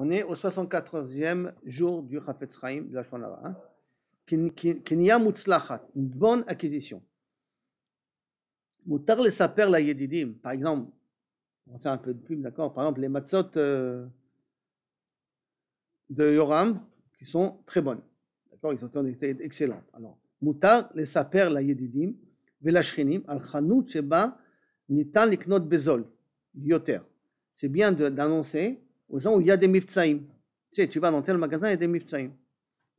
On est au 74e jour du Chafetz Chaim de la Shonara. Kenya hein. Mutzlachat, une bonne acquisition. Moutar le saper la yedidim. Par exemple, on fait un peu de pub, d'accord Par exemple, les matzot euh, de Yoram, qui sont très bonnes. D'accord Ils ont été excellentes. Alors, Moutar le saper la yedidim, velashrinim al chanout sheba nitan liknot bezol, yoter. C'est bien d'annoncer aux gens où il y a des mifzaïm. Tu sais, tu vas dans tel magasin, il y a des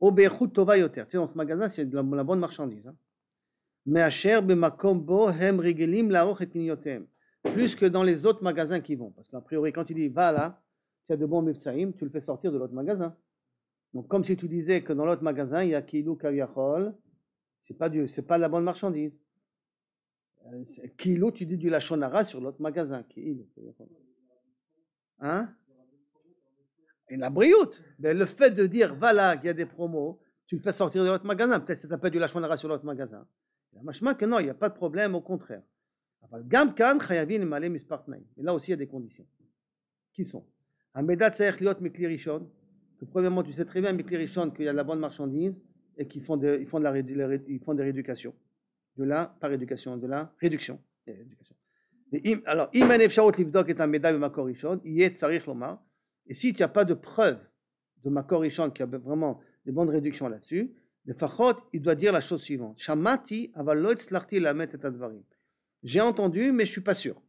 Au Oberchut Tova Yoter. Tu sais, dans ce magasin, c'est de la, bonne marchandise. Hein. Plus que dans les autres magasins qui vont. Parce qu'a priori, quand tu dis va là, tu as de bons mifzaïm, tu le fais sortir de l'autre magasin. Donc, comme si tu disais que dans l'autre magasin, il y a Kilou Kaviachol, c'est pas, c'est pas de la bonne marchandise. Euh, Kilo, tu dis du Lachonara sur l'autre magasin. Hein? et la brioute. le fait de dire, voilà, il y a des promos, tu le fais sortir de l'autre magasin. Peut-être que ça t'appelle du lachonara sur l'autre magasin. La machma que non, il n'y a pas de problème, au contraire. Et là aussi, il y a des conditions. Qui sont que premièrement, tu sais très bien, Mikli qu'il y a de la bonne marchandise et qu'ils font, de, ils font, de la, ils font des rééducations. De là, par éducation, de là, réduction. Et alors, Iman Efshaot Livdok est un médaille Makorishon, Yet tsarich Lomar. Et si tu n'as pas de preuve de ma Makorichan qui a vraiment des bonnes réductions là-dessus, le Fachot, il doit dire la chose suivante Shamati J'ai entendu, mais je ne suis pas sûr.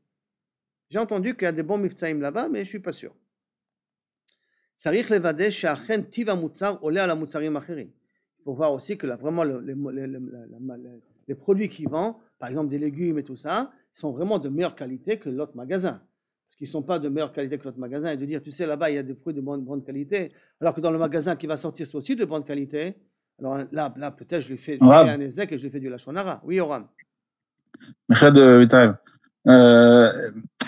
J'ai entendu qu'il y a des bons mifzaïm là-bas, mais je ne suis pas sûr. Il faut voir aussi que vraiment les produits qu'il vend, par exemple des légumes et tout ça, sont vraiment de meilleure qualité que l'autre magasin qui sont pas de meilleure qualité que notre magasin et de dire, tu sais, là-bas, il y a des fruits de bonne, bonne qualité, alors que dans le magasin qui va sortir, c'est aussi de bonne qualité. Alors hein, là, là peut-être, je lui fais, un Ezek et je lui fais du lachonara. Oui, Oran euh,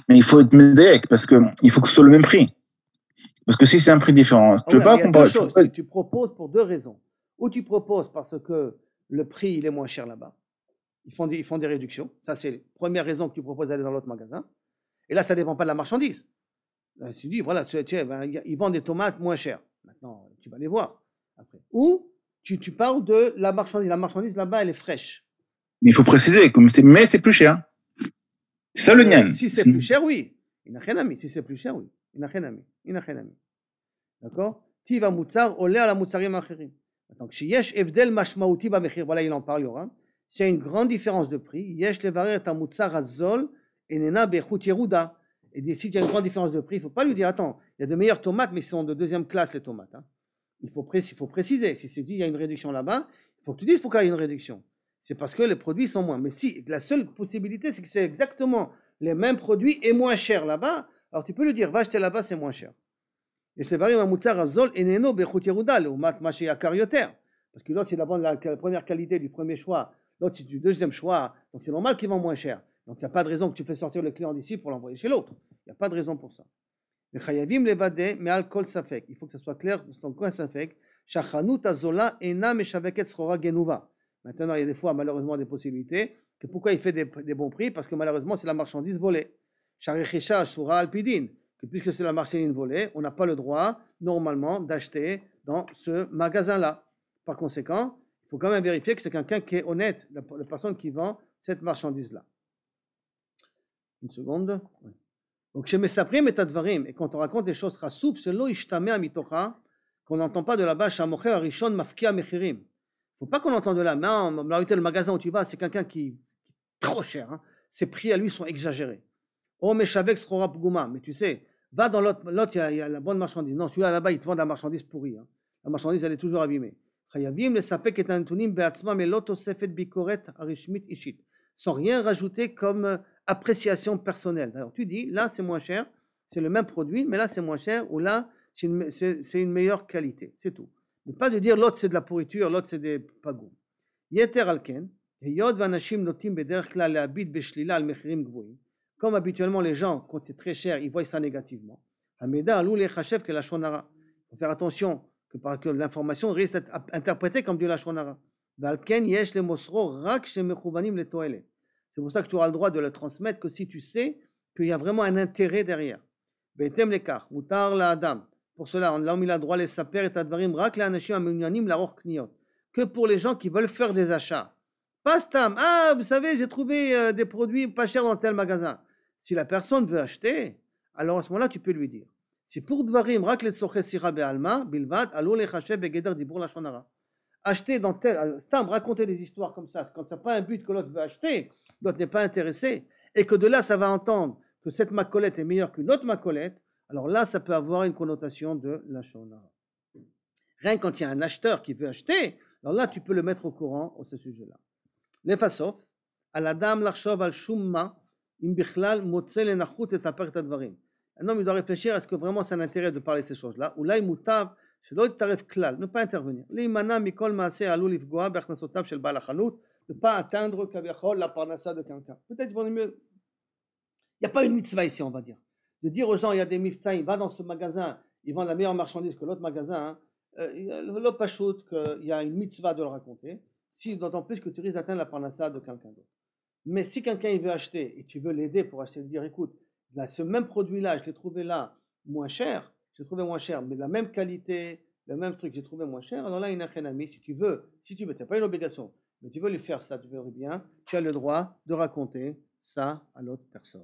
mais il faut être médec parce qu'il faut que ce soit le même prix. Parce que si c'est un prix différent, tu ne oh, peux pas comparer. Tu, tu proposes pour deux raisons. Ou tu proposes parce que le prix il est moins cher là-bas. Ils font ils font des réductions. Ça, c'est la première raison que tu proposes d'aller dans l'autre magasin. Et là, ça ne dépend pas de la marchandise. Là, euh, tu dis, voilà, tu, tu ben, ils vendent des tomates moins chères. Maintenant, tu vas les voir après. Ou tu, tu parles de la marchandise. La marchandise là-bas, elle est fraîche. Mais Il faut préciser, mais c'est plus cher. C'est ça le nian. Si c'est plus cher, oui. Il n'a rien à Si c'est plus cher, oui. Il n'a rien à Il n'a rien à D'accord Tiva Moutsar, olé à la Moutsarim Acherim. Donc, Yesh Evdel Mashmaouti mechir. Voilà, il en parle, Yoram. C'est une grande différence de prix. Yesh Levarer Tamutsar Azol et Nena Et s'il y a une grande différence de prix, il ne faut pas lui dire attends, il y a de meilleures tomates, mais ce sont de deuxième classe les tomates. Hein. Il, faut faut préciser. Si c'est dit il y a une réduction là-bas, il faut que tu dises pourquoi il y a une réduction. C'est parce que les produits sont moins. Mais si la seule possibilité, c'est que c'est exactement les mêmes produits et moins cher là-bas, alors tu peux lui dire va acheter là-bas, c'est moins cher. Et c'est pareil, le Mat Parce que l'autre, c'est la, la première qualité du premier choix, l'autre, c'est du deuxième choix. Donc c'est normal qu'ils vendent moins cher. Donc, il n'y a pas de raison que tu fais sortir le client d'ici pour l'envoyer chez l'autre. Il n'y a pas de raison pour ça. Mais Il faut que ce soit clair dans Maintenant, il y a des fois, malheureusement, des possibilités. Que pourquoi il fait des, bons prix Parce que malheureusement, c'est la marchandise volée. Que puisque c'est la marchandise volée, on n'a pas le droit, normalement, d'acheter dans ce magasin-là. Par conséquent, il faut quand même vérifier que c'est quelqu'un qui est honnête, la personne qui vend cette marchandise-là une seconde. Donc, chez Mesaprim et Tadvarim, et quand on raconte des choses rasoub, c'est lo ishtamea qu'on n'entend pas de là-bas, shamocher arishon mafkia mechirim. Il ne faut pas qu'on entende de là, mais hein, le magasin où tu vas, c'est quelqu'un qui, est trop cher. Hein. Ses prix à lui sont exagérés. Oh, schora mais tu sais, va dans l'autre, l'autre, il y, a la bonne marchandise. Non, celui-là, là-bas, il te vend la marchandise pourrie. Hein. La marchandise, elle est toujours abîmée. bikoret arishmit ishit. Sans rien rajouter comme euh, appréciation personnelle. Alors tu dis, là c'est moins cher, c'est le même produit, mais là c'est moins cher, ou là c'est une, meilleure qualité, c'est tout. Mais pas de dire l'autre c'est de la pourriture, l'autre c'est des pagoum. Comme habituellement les gens, quand c'est très cher, ils voient ça négativement. Faut faire attention que, l'information risque d'être interprétée comme du toilette c'est pour ça que tu auras le droit de le transmettre que si tu sais qu'il y a vraiment un intérêt derrière. Beitem lekar, moutar la adam. Pour cela, l'homme mis a droit les saper et advarim rak la anashim aminyanim la kniot. Que pour les gens qui veulent faire des achats. tam ah, vous savez, j'ai trouvé euh, des produits pas chers dans tel magasin. Si la personne veut acheter, alors à ce moment-là, tu peux lui dire. Si pour dvarim rak be alma bilvat alou le chashev begeder dibour la shonara acheter dans tel. Stam euh, raconter des histoires comme ça, quand ça n'a pas un but que l'autre veut acheter, l'autre n'est pas intéressé, et que de là, ça va entendre que cette macolette est meilleure qu'une autre macolette, alors là, ça peut avoir une connotation de la Rien quand il y a un acheteur qui veut acheter, alors là, tu peux le mettre au courant au ce sujet-là. Les façons, à la dame al shumma, imbichlal motzel et nachut et ta advarim. Un homme, il doit réfléchir, à ce que vraiment c'est un intérêt de parler de ces choses-là Ou là, il ne pas intervenir, ne pas atteindre la de quelqu'un. peut-être vaut mieux. Il n'y a pas une mitzvah ici, on va dire. De dire aux gens, il y a des mitzvahs, va dans ce magasin, Il vend la meilleure marchandise que l'autre magasin. Hein. Euh, il qu'il y a une mitzvah de le raconter, si d'autant plus que tu risques d'atteindre la parnassa de quelqu'un d'autre. Mais si quelqu'un veut acheter et tu veux l'aider pour acheter, dire écoute, là, ce même produit-là, je l'ai trouvé là moins cher, j'ai trouvé moins cher, mais la même qualité, le même truc, j'ai trouvé moins cher, alors là, il n'a rien à Si tu veux, si tu veux, tu n'as pas une obligation, mais tu veux lui faire ça, tu veux bien, tu as le droit de raconter ça à l'autre personne.